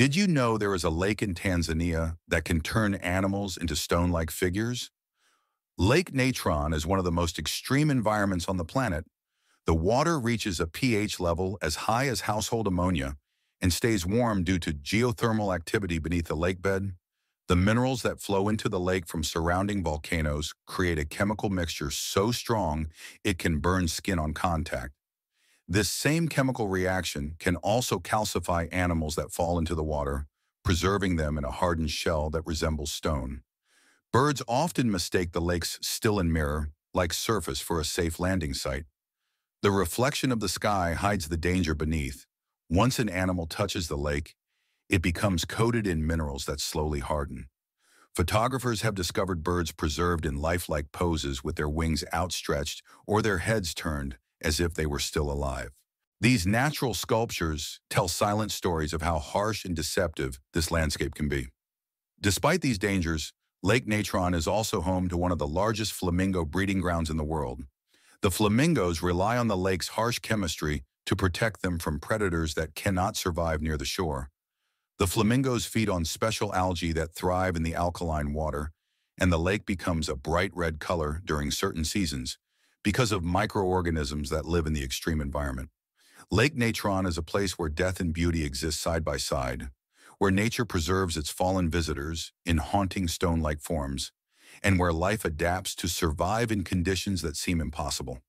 Did you know there is a lake in Tanzania that can turn animals into stone-like figures? Lake Natron is one of the most extreme environments on the planet. The water reaches a pH level as high as household ammonia and stays warm due to geothermal activity beneath the lake bed. The minerals that flow into the lake from surrounding volcanoes create a chemical mixture so strong it can burn skin on contact. This same chemical reaction can also calcify animals that fall into the water, preserving them in a hardened shell that resembles stone. Birds often mistake the lake's still and mirror, like surface, for a safe landing site. The reflection of the sky hides the danger beneath. Once an animal touches the lake, it becomes coated in minerals that slowly harden. Photographers have discovered birds preserved in lifelike poses with their wings outstretched or their heads turned as if they were still alive. These natural sculptures tell silent stories of how harsh and deceptive this landscape can be. Despite these dangers, Lake Natron is also home to one of the largest flamingo breeding grounds in the world. The flamingos rely on the lake's harsh chemistry to protect them from predators that cannot survive near the shore. The flamingos feed on special algae that thrive in the alkaline water, and the lake becomes a bright red color during certain seasons, because of microorganisms that live in the extreme environment. Lake Natron is a place where death and beauty exist side by side, where nature preserves its fallen visitors in haunting stone-like forms, and where life adapts to survive in conditions that seem impossible.